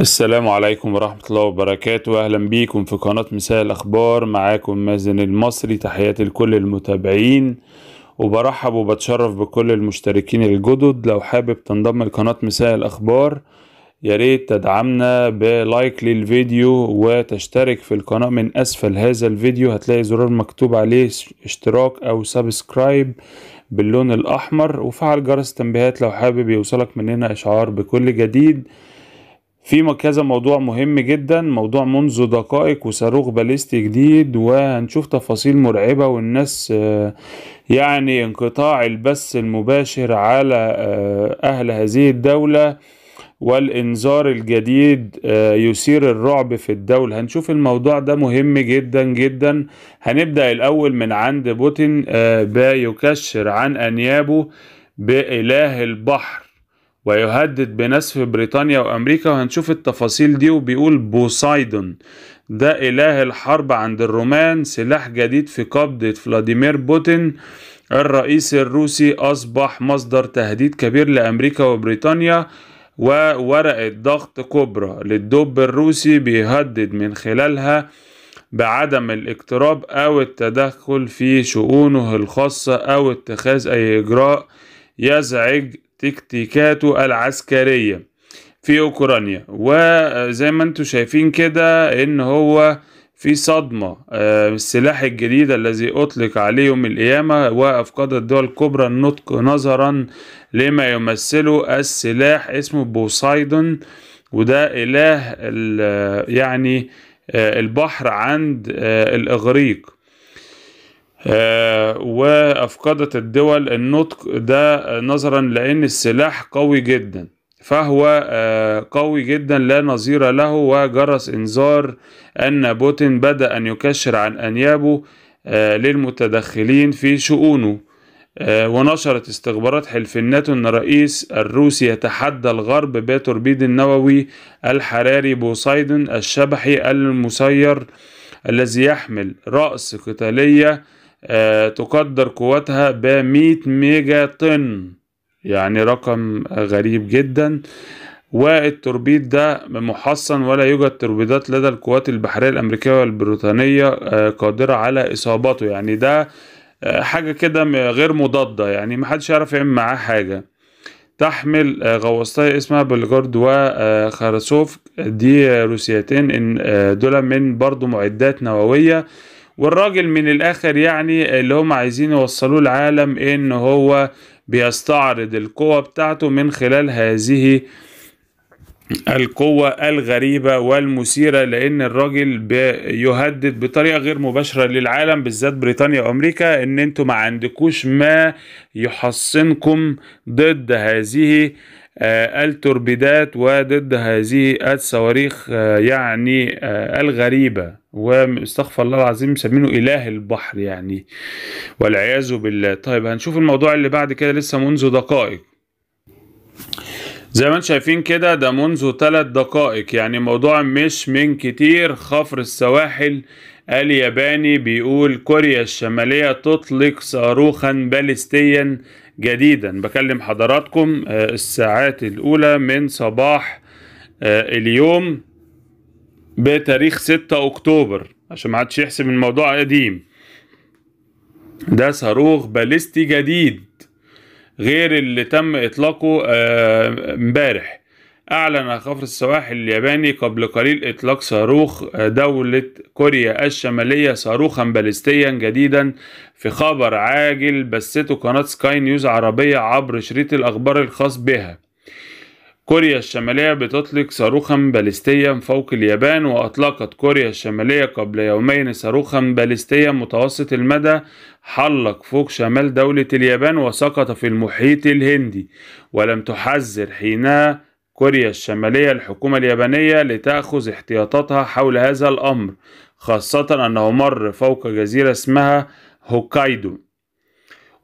السلام عليكم ورحمة الله وبركاته أهلا بيكم في قناة مساء الأخبار معاكم مازن المصري تحياتي لكل المتابعين وبرحب وبتشرف بكل المشتركين الجدد لو حابب تنضم لقناة مساء الأخبار ياريت تدعمنا بلايك للفيديو وتشترك في القناة من أسفل هذا الفيديو هتلاقي زرار مكتوب عليه اشتراك أو سبسكرايب باللون الأحمر وفعل جرس التنبيهات لو حابب يوصلك مننا إشعار بكل جديد في كذا موضوع مهم جدا موضوع منذ دقائق وصاروخ باليستي جديد وهنشوف تفاصيل مرعبة والناس آه، يعني انقطاع البث المباشر على آه، أهل هذه الدولة والإنذار الجديد آه، يثير الرعب في الدولة هنشوف الموضوع ده مهم جدا جدا هنبدأ الأول من عند بوتين بيكشر عن أنيابه بإله البحر ويهدد بنسف بريطانيا وأمريكا وهنشوف التفاصيل دي وبيقول بوسايدون ده إله الحرب عند الرومان سلاح جديد في قبضة فلاديمير بوتين الرئيس الروسي أصبح مصدر تهديد كبير لأمريكا وبريطانيا وورقة ضغط كبرى للدب الروسي بيهدد من خلالها بعدم الاقتراب أو التدخل في شؤونه الخاصة أو اتخاذ أي إجراء يزعج تكتيكاته العسكرية في أوكرانيا وزي ما انتم شايفين كده إن هو في صدمة آه، السلاح الجديد الذي أطلق عليه يوم القيامة وأفقد الدول الكبرى النطق نظرا لما يمثله السلاح اسمه بوسايدون وده إله يعني آه، البحر عند آه، الإغريق آه، وأفقدت الدول النطق ده آه، نظرا لأن السلاح قوي جدا فهو آه، قوي جدا لا نظير له وجرس إنذار أن بوتين بدأ أن يكشر عن أنيابه للمتدخلين في شؤونه ونشرت استخبارات حلف الناتو أن الرئيس الروسي يتحدى الغرب بتوربيد النووي الحراري بوسايدن الشبحي المسير الذي يحمل رأس قتالية آه، تقدر قوتها ب 100 ميجا طن يعني رقم غريب جدا والتوربيد ده محصن ولا يوجد توربيدات لدى القوات البحرية الأمريكية والبريطانية آه، قادرة على إصابته يعني ده آه، حاجة كده غير مضادة يعني محدش يعرف يعمل معاه حاجة تحمل غواصتي اسمها بلغارد وخرسوف دي روسيتين إن دول من برضو معدات نووية والراجل من الاخر يعني اللي هم عايزين يوصلوه العالم ان هو بيستعرض القوة بتاعته من خلال هذه القوة الغريبة والمثيرة لأن الراجل بيهدد بطريقة غير مباشرة للعالم بالذات بريطانيا وأمريكا إن أنتوا ما عندكوش ما يحصنكم ضد هذه آه، التوربيدات وضد هذه الصواريخ آه، يعني آه، الغريبة واستغفر الله العظيم مسمينه إله البحر يعني والعياذ بالله طيب هنشوف الموضوع اللي بعد كده لسه منذ دقائق زي ما انتم شايفين كده ده منذ ثلاث دقائق يعني موضوع مش من كتير خفر السواحل الياباني بيقول كوريا الشمالية تطلق صاروخا باليستيا جديدا بكلم حضراتكم آه، الساعات الأولى من صباح آه، اليوم بتاريخ 6 أكتوبر عشان ما عادش يحسب الموضوع قديم ده صاروخ باليستي جديد غير اللي تم إطلاقه آه، امبارح أعلن خفر السواحل الياباني قبل قليل إطلاق صاروخ آه، دولة كوريا الشمالية صاروخا باليستيا جديدا في خبر عاجل بثته قناة سكاي نيوز عربية عبر شريط الأخبار الخاص بها كوريا الشمالية بتطلق صاروخا باليستيا فوق اليابان وأطلقت كوريا الشمالية قبل يومين صاروخا باليستيا متوسط المدى حلق فوق شمال دولة اليابان وسقط في المحيط الهندي ولم تحذر حينها كوريا الشمالية الحكومة اليابانية لتأخذ احتياطاتها حول هذا الأمر خاصة أنه مر فوق جزيرة اسمها هوكايدو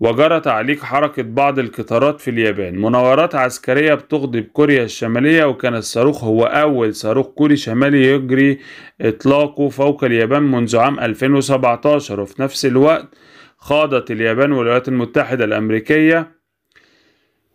وجرى تعليق حركة بعض القطارات في اليابان مناورات عسكرية بتغضب كوريا الشمالية وكان الصاروخ هو أول صاروخ كوري شمالي يجري إطلاقه فوق اليابان منذ عام 2017 وفي نفس الوقت خاضت اليابان والولايات المتحدة الأمريكية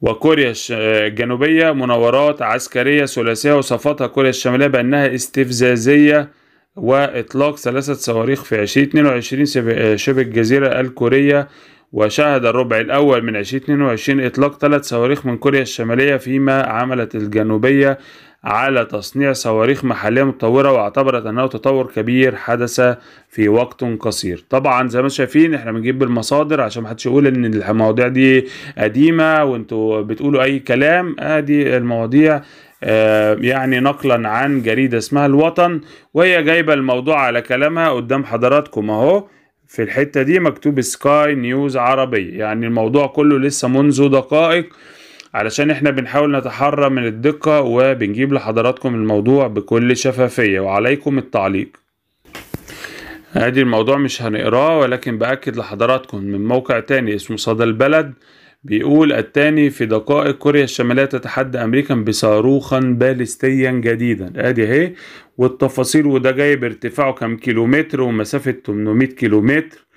وكوريا الجنوبية مناورات عسكرية ثلاثية وصفتها كوريا الشمالية بأنها استفزازية وإطلاق ثلاثة صواريخ في 2022 شبه الجزيرة الكورية وشهد الربع الأول من 2022 إطلاق ثلاث صواريخ من كوريا الشمالية فيما عملت الجنوبية على تصنيع صواريخ محلية متطورة واعتبرت أنه تطور كبير حدث في وقت قصير طبعا زي ما شايفين احنا بنجيب بالمصادر عشان محدش يقول ان المواضيع دي قديمة وانتوا بتقولوا اي كلام ادي المواضيع آه، يعني نقلا عن جريدة اسمها الوطن وهي جايبة الموضوع على كلامها قدام حضراتكم اهو في الحتة دي مكتوب سكاي نيوز عربي يعني الموضوع كله لسه منذ دقائق علشان احنا بنحاول نتحرى من الدقة وبنجيب لحضراتكم الموضوع بكل شفافية وعليكم التعليق ادي الموضوع مش هنقراه ولكن بأكد لحضراتكم من موقع تاني اسمه صدى البلد بيقول التاني في دقائق كوريا الشمالية تتحدى أمريكا بصاروخا باليستيا جديدا ادي اهي والتفاصيل وده جاي بارتفاعه كام كيلومتر ومسافة 800 كيلومتر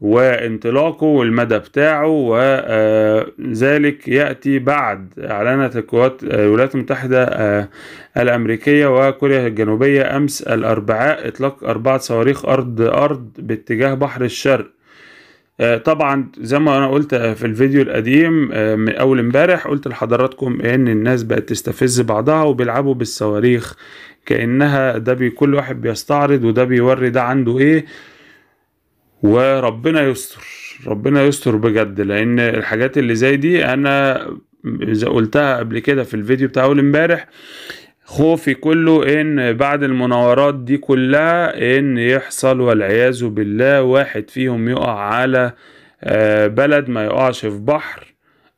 وانطلاقه والمدى بتاعه وذلك يأتي بعد أعلنت القوات الولايات المتحدة الأمريكية وكوريا الجنوبية أمس الأربعاء إطلاق أربعة صواريخ أرض أرض باتجاه بحر الشرق طبعا زي ما انا قلت في الفيديو القديم من اول امبارح قلت لحضراتكم ان الناس بقت تستفز بعضها وبيلعبوا بالصواريخ كانها ده كل واحد بيستعرض وده بيوري ده عنده ايه وربنا يستر ربنا يستر بجد لان الحاجات اللي زي دي انا زي قلتها قبل كده في الفيديو بتاع اول امبارح خوفي كله ان بعد المناورات دي كلها ان يحصل والعياذ بالله واحد فيهم يقع على آه، بلد ما يقعش في بحر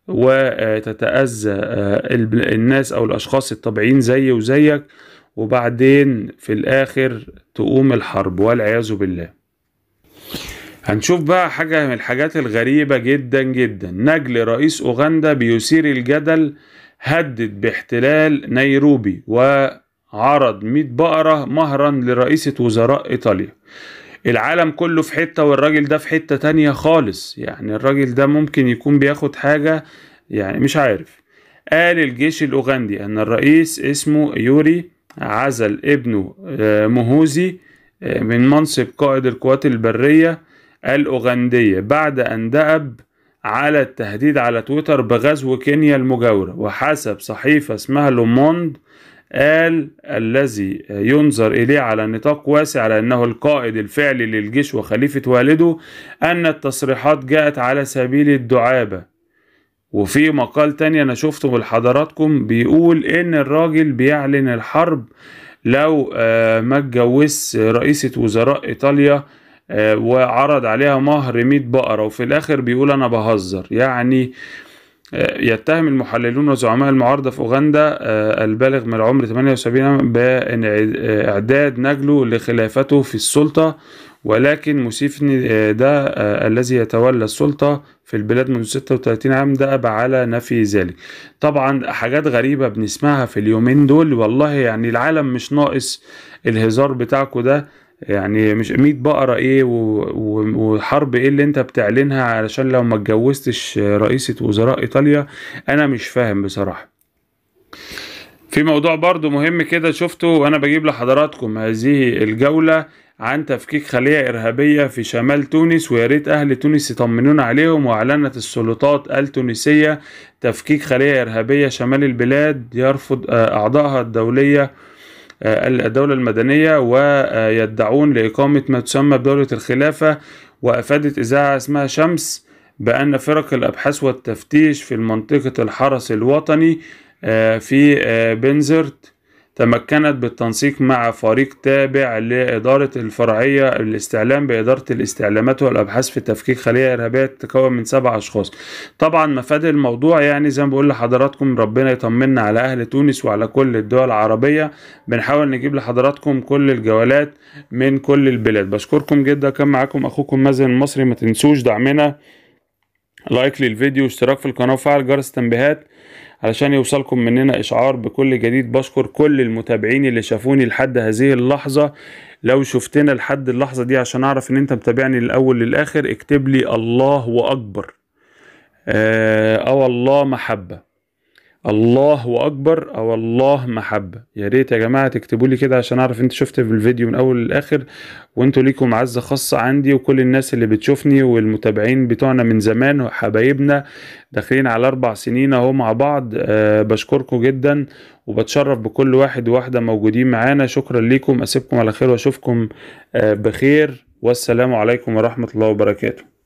وتتأذى آه، الناس او الاشخاص الطبيعيين زي وزيك وبعدين في الاخر تقوم الحرب والعياذ بالله هنشوف بقى حاجة من الحاجات الغريبة جدا جدا نجل رئيس أوغندا بيثير الجدل هدد باحتلال نيروبي وعرض 100 بقرة مهرا لرئيسة وزراء إيطاليا العالم كله في حتة والراجل ده في حتة تانية خالص يعني الراجل ده ممكن يكون بياخد حاجة يعني مش عارف قال الجيش الأوغندي أن الرئيس اسمه يوري عزل ابنه آه، مهوزي آه، من منصب قائد القوات البرية الأوغندية بعد أن دأب على التهديد على تويتر بغزو كينيا المجاورة وحسب صحيفة اسمها لوموند قال الذي ينظر إليه على نطاق واسع على أنه القائد الفعلي للجيش وخليفة والده أن التصريحات جاءت على سبيل الدعابة وفي مقال تاني أنا شفته لحضراتكم بيقول إن الراجل بيعلن الحرب لو آه، ما اتجوزش رئيسة وزراء إيطاليا آه، وعرض عليها مهر 100 بقرة وفي الآخر بيقول أنا بهزر يعني آه، يتهم المحللون وزعماء المعارضة في أوغندا آه، البالغ من العمر 78 عام بإعداد نجله لخلافته في السلطة ولكن موسيفني ده الذي يتولى السلطة في البلاد منذ 36 عام دأب على نفي ذلك طبعا حاجات غريبة بنسمعها في اليومين دول والله يعني العالم مش ناقص الهزار بتاعكم ده يعني مش 100 بقرة ايه وحرب ايه اللي انت بتعلنها علشان لو ما اتجوزتش رئيسة وزراء ايطاليا انا مش فاهم بصراحة في موضوع برضو مهم كده شفته وانا بجيب لحضراتكم هذه الجولة عن تفكيك خلية إرهابية في شمال تونس ويا ريت أهل تونس يطمنون عليهم وأعلنت السلطات التونسية تفكيك خلية إرهابية شمال البلاد يرفض آه، أعضائها الدولية آه، الدولة المدنية ويدعون لإقامة ما تسمى بدولة الخلافة وأفادت إذاعة اسمها شمس بأن فرق الأبحاث والتفتيش في منطقة الحرس الوطني آه، في آه، بنزرت تمكنت بالتنسيق مع فريق تابع لإدارة الفرعية الاستعلام بإدارة الاستعلامات والأبحاث في تفكيك خلية إرهابية تتكون من سبع أشخاص طبعا مفاد الموضوع يعني زي ما بقول لحضراتكم ربنا يطمنا على أهل تونس وعلى كل الدول العربية بنحاول نجيب لحضراتكم كل الجولات من كل البلاد بشكركم جدا كان معاكم أخوكم مازن المصري ما تنسوش دعمنا لايك للفيديو واشتراك في القناة وفعل جرس التنبيهات علشان يوصلكم مننا اشعار بكل جديد بشكر كل المتابعين اللي شافوني لحد هذه اللحظة لو شفتنا لحد اللحظة دي عشان اعرف ان انت متابعني الاول للاخر اكتب لي الله اكبر اه, آه الله محبه الله اكبر او الله محبه يا ريت يا جماعه تكتبوا لي كده عشان اعرف انت شفت في الفيديو من اول للاخر وانتوا ليكم عزه خاصه عندي وكل الناس اللي بتشوفني والمتابعين بتوعنا من زمان وحبايبنا داخلين على اربع سنين اهو مع بعض أه بشكركم جدا وبتشرف بكل واحد وواحده موجودين معانا شكرا ليكم اسيبكم على خير واشوفكم أه بخير والسلام عليكم ورحمه الله وبركاته